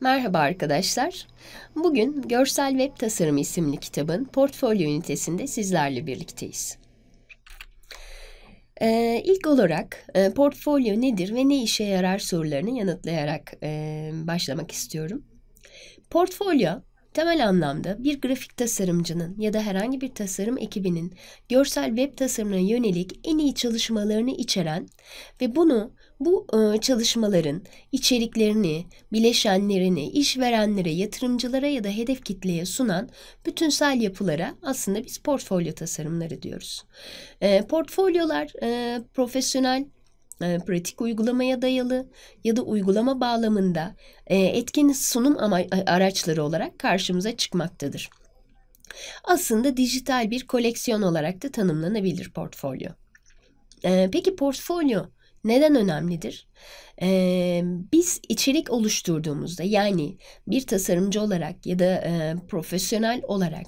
Merhaba arkadaşlar. Bugün Görsel Web Tasarımı isimli kitabın portfolyo ünitesinde sizlerle birlikteyiz. Ee, ilk olarak e, portfolyo nedir ve ne işe yarar sorularını yanıtlayarak e, başlamak istiyorum. Portfolyo temel anlamda bir grafik tasarımcının ya da herhangi bir tasarım ekibinin görsel web tasarımına yönelik en iyi çalışmalarını içeren ve bunu bu e, çalışmaların içeriklerini, bileşenlerini işverenlere, yatırımcılara ya da hedef kitleye sunan bütünsel yapılara aslında biz portfolyo tasarımları diyoruz. E, portfolyolar e, profesyonel pratik uygulamaya dayalı ya da uygulama bağlamında etkin sunum araçları olarak karşımıza çıkmaktadır. Aslında dijital bir koleksiyon olarak da tanımlanabilir portfolyo. Peki portfolyo neden önemlidir? Ee, biz içerik oluşturduğumuzda yani bir tasarımcı olarak ya da e, profesyonel olarak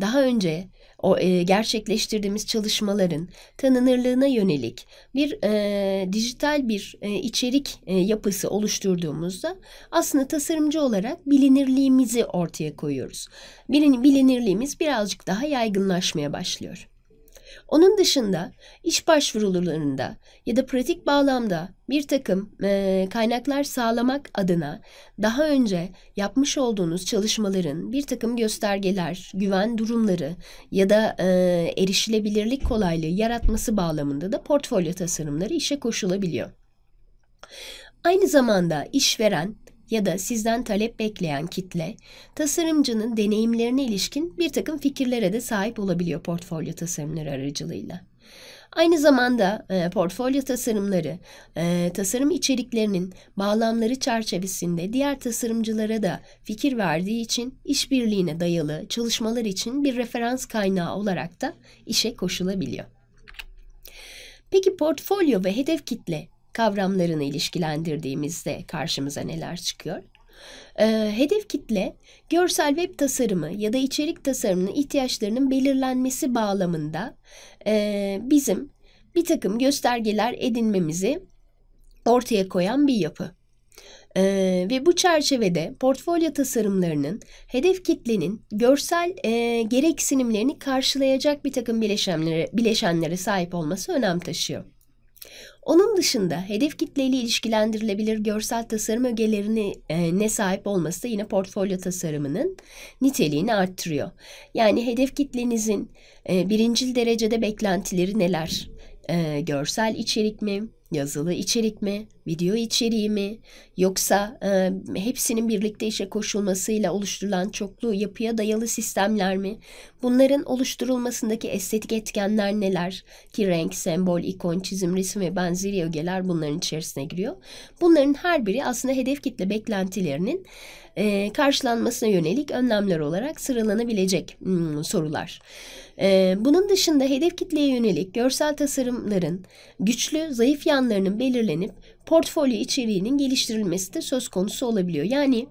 daha önce o e, gerçekleştirdiğimiz çalışmaların tanınırlığına yönelik bir e, dijital bir e, içerik e, yapısı oluşturduğumuzda aslında tasarımcı olarak bilinirliğimizi ortaya koyuyoruz. Bilin, bilinirliğimiz birazcık daha yaygınlaşmaya başlıyor. Onun dışında iş başvurularında ya da pratik bağlamda bir takım e, kaynaklar sağlamak adına daha önce yapmış olduğunuz çalışmaların bir takım göstergeler, güven durumları ya da e, erişilebilirlik kolaylığı yaratması bağlamında da portfolyo tasarımları işe koşulabiliyor. Aynı zamanda işveren ya da sizden talep bekleyen kitle, tasarımcının deneyimlerine ilişkin bir takım fikirlere de sahip olabiliyor portfolyo tasarımları aracılığıyla. Aynı zamanda e, portfolyo tasarımları, e, tasarım içeriklerinin bağlamları çerçevesinde diğer tasarımcılara da fikir verdiği için işbirliğine dayalı çalışmalar için bir referans kaynağı olarak da işe koşulabiliyor. Peki portfolyo ve hedef kitle kavramlarını ilişkilendirdiğimizde karşımıza neler çıkıyor? Ee, hedef kitle görsel web tasarımı ya da içerik tasarımının ihtiyaçlarının belirlenmesi bağlamında e, bizim bir takım göstergeler edinmemizi ortaya koyan bir yapı. Ee, ve bu çerçevede portfolyo tasarımlarının hedef kitlenin görsel e, gereksinimlerini karşılayacak bir takım bileşenlere, bileşenlere sahip olması önem taşıyor. Onun dışında hedef kitleyle ilişkilendirilebilir görsel tasarım ögelerini e, ne sahip olması da yine portfolyo tasarımının niteliğini arttırıyor. Yani hedef kitlenizin e, birincil derecede beklentileri neler? E, görsel içerik mi? Yazılı içerik mi? video içeriği mi yoksa e, hepsinin birlikte işe koşulmasıyla oluşturulan çoklu yapıya dayalı sistemler mi? Bunların oluşturulmasındaki estetik etkenler neler? Ki renk, sembol, ikon, çizim, resim ve benzeri ögeler bunların içerisine giriyor. Bunların her biri aslında hedef kitle beklentilerinin e, karşılanmasına yönelik önlemler olarak sıralanabilecek hmm, sorular. E, bunun dışında hedef kitleye yönelik görsel tasarımların güçlü, zayıf yanlarının belirlenip portfolyo içeriğinin geliştirilmesi de söz konusu olabiliyor. Yani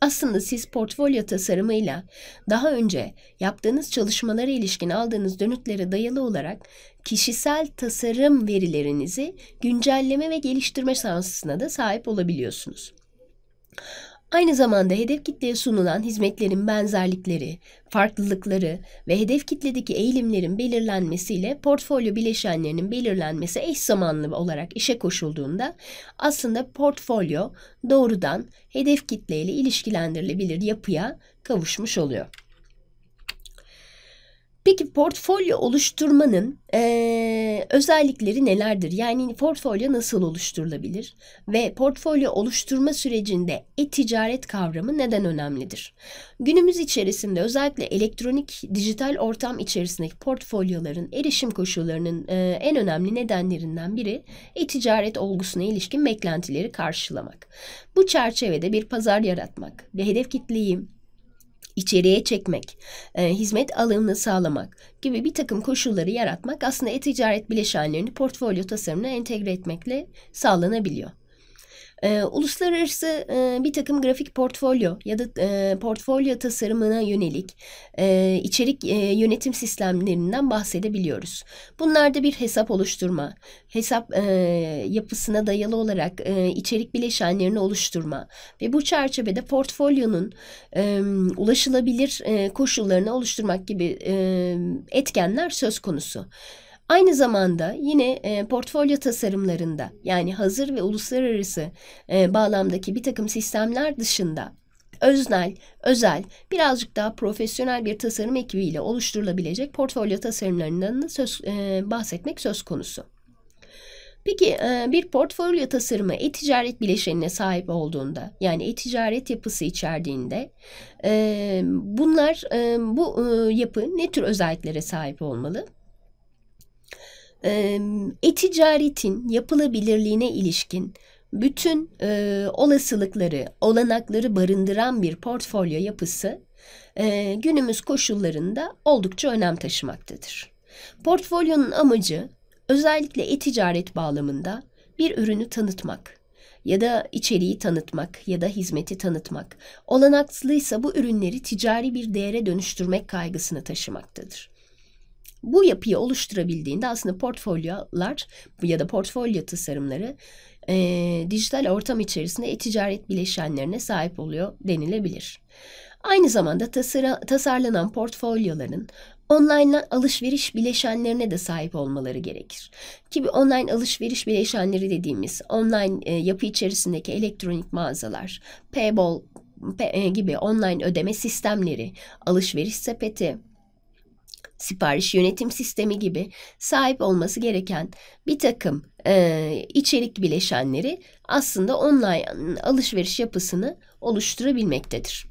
aslında siz portfolyo tasarımıyla daha önce yaptığınız çalışmalara ilişkin aldığınız dönütlere dayalı olarak kişisel tasarım verilerinizi güncelleme ve geliştirme şansına da sahip olabiliyorsunuz. Aynı zamanda hedef kitleye sunulan hizmetlerin benzerlikleri, farklılıkları ve hedef kitledeki eğilimlerin belirlenmesiyle portfolyo bileşenlerinin belirlenmesi eş zamanlı olarak işe koşulduğunda aslında portfolyo doğrudan hedef kitleyle ilişkilendirilebilir yapıya kavuşmuş oluyor. Peki portfolyo oluşturmanın e, özellikleri nelerdir? Yani portfolyo nasıl oluşturulabilir? Ve portfolyo oluşturma sürecinde e-ticaret kavramı neden önemlidir? Günümüz içerisinde özellikle elektronik dijital ortam içerisindeki portfolyoların erişim koşullarının e, en önemli nedenlerinden biri e-ticaret olgusuna ilişkin beklentileri karşılamak. Bu çerçevede bir pazar yaratmak ve hedef kitleyi içeriye çekmek, e, hizmet alımını sağlamak gibi bir takım koşulları yaratmak aslında e-ticaret bileşenlerini portfolyo tasarımına entegre etmekle sağlanabiliyor. E, uluslararası e, bir takım grafik portfolyo ya da e, portfolyo tasarımına yönelik e, içerik e, yönetim sistemlerinden bahsedebiliyoruz. Bunlarda bir hesap oluşturma, hesap e, yapısına dayalı olarak e, içerik bileşenlerini oluşturma ve bu çerçevede portfolyonun e, ulaşılabilir e, koşullarını oluşturmak gibi e, etkenler söz konusu. Aynı zamanda yine e, portfolyo tasarımlarında yani hazır ve uluslararası e, bağlamdaki bir takım sistemler dışında öznel, özel, birazcık daha profesyonel bir tasarım ekibiyle oluşturulabilecek portfolyo tasarımlarından da söz, e, bahsetmek söz konusu. Peki e, bir portfolyo tasarımı e-ticaret bileşenine sahip olduğunda yani e-ticaret yapısı içerdiğinde e, bunlar e, bu yapı ne tür özelliklere sahip olmalı? e-ticaretin yapılabilirliğine ilişkin bütün e, olasılıkları, olanakları barındıran bir portfolyo yapısı e, günümüz koşullarında oldukça önem taşımaktadır. Portfolyonun amacı özellikle e-ticaret bağlamında bir ürünü tanıtmak ya da içeriği tanıtmak ya da hizmeti tanıtmak, olanaklıysa bu ürünleri ticari bir değere dönüştürmek kaygısını taşımaktadır. Bu yapıyı oluşturabildiğinde aslında portfolyolar ya da portfolyo tasarımları e, dijital ortam içerisinde e-ticaret bileşenlerine sahip oluyor denilebilir. Aynı zamanda tasara, tasarlanan portfolyoların online alışveriş bileşenlerine de sahip olmaları gerekir. Ki online alışveriş bileşenleri dediğimiz online e, yapı içerisindeki elektronik mağazalar, PayPal e, gibi online ödeme sistemleri, alışveriş sepeti, sipariş yönetim sistemi gibi sahip olması gereken bir takım e, içerik bileşenleri aslında online alışveriş yapısını oluşturabilmektedir.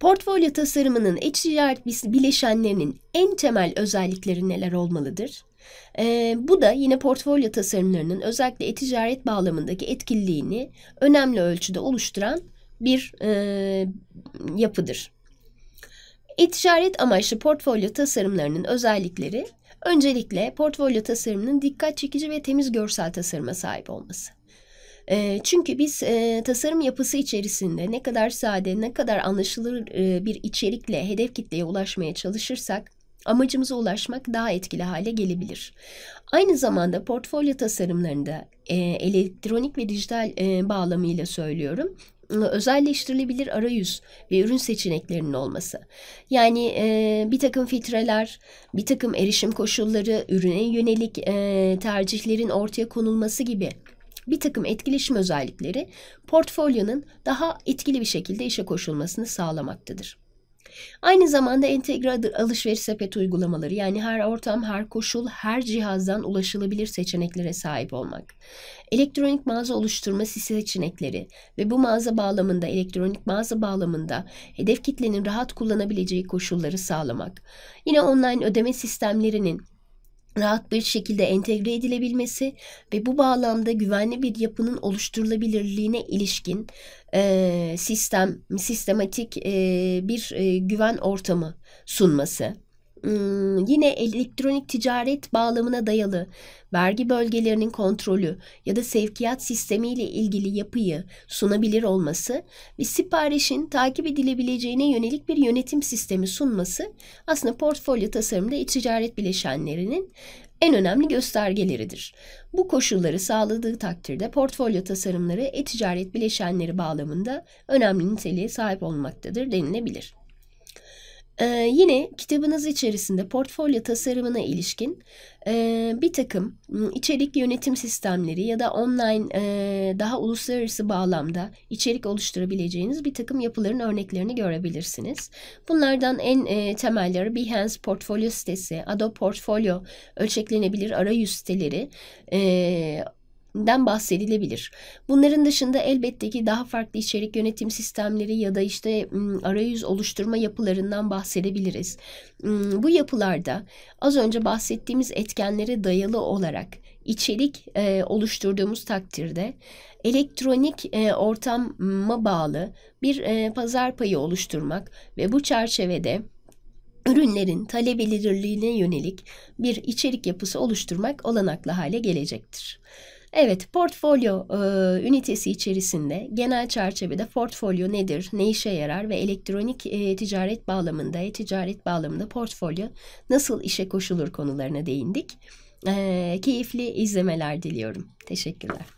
Portfolyo tasarımının e-ticaret bileşenlerinin en temel özellikleri neler olmalıdır? Ee, bu da yine portfolyo tasarımlarının özellikle e-ticaret bağlamındaki etkililiğini önemli ölçüde oluşturan bir e, yapıdır. E-ticaret amaçlı portfolyo tasarımlarının özellikleri öncelikle portfolyo tasarımının dikkat çekici ve temiz görsel tasarıma sahip olması. Ee, çünkü biz e, tasarım yapısı içerisinde ne kadar sade, ne kadar anlaşılır e, bir içerikle hedef kitleye ulaşmaya çalışırsak amacımıza ulaşmak daha etkili hale gelebilir. Aynı zamanda portfolyo tasarımlarında e, elektronik ve dijital e, bağlamıyla söylüyorum. Iı, özelleştirilebilir arayüz ve ürün seçeneklerinin olması. Yani e, bir takım filtreler, bir takım erişim koşulları, ürüne yönelik e, tercihlerin ortaya konulması gibi bir takım etkileşim özellikleri portfolyonun daha etkili bir şekilde işe koşulmasını sağlamaktadır. Aynı zamanda entegre alışveriş sepeti uygulamaları yani her ortam, her koşul, her cihazdan ulaşılabilir seçeneklere sahip olmak. Elektronik mağaza oluşturma seçenekleri ve bu mağaza bağlamında, elektronik mağaza bağlamında hedef kitlenin rahat kullanabileceği koşulları sağlamak. Yine online ödeme sistemlerinin rahat bir şekilde entegre edilebilmesi ve bu bağlamda güvenli bir yapının oluşturulabilirliğine ilişkin e, sistem sistematik e, bir e, güven ortamı sunması Hmm, yine elektronik ticaret bağlamına dayalı vergi bölgelerinin kontrolü ya da sevkiyat sistemi ile ilgili yapıyı sunabilir olması ve siparişin takip edilebileceğine yönelik bir yönetim sistemi sunması aslında portfolyo tasarımında ticaret bileşenlerinin en önemli göstergeleridir. Bu koşulları sağladığı takdirde portfolyo tasarımları e-ticaret bileşenleri bağlamında önemli niteliğe sahip olmaktadır denilebilir. Ee, yine kitabınız içerisinde portfolyo tasarımına ilişkin e, bir takım içerik yönetim sistemleri ya da online e, daha uluslararası bağlamda içerik oluşturabileceğiniz bir takım yapıların örneklerini görebilirsiniz. Bunlardan en e, temelleri Behance portfolyo sitesi, Adobe portfolyo ölçeklenebilir arayüz siteleri, e, den bahsedilebilir. Bunların dışında elbette ki daha farklı içerik yönetim sistemleri ya da işte arayüz oluşturma yapılarından bahsedebiliriz. Bu yapılarda az önce bahsettiğimiz etkenlere dayalı olarak içerik oluşturduğumuz takdirde elektronik ortama bağlı bir pazar payı oluşturmak ve bu çerçevede ürünlerin talep belirliliğine yönelik bir içerik yapısı oluşturmak olanaklı hale gelecektir. Evet, portfolyo e, ünitesi içerisinde genel çerçevede portfolyo nedir, ne işe yarar ve elektronik e, ticaret bağlamında, e-ticaret bağlamında portfolyo nasıl işe koşulur konularına değindik. E, keyifli izlemeler diliyorum. Teşekkürler.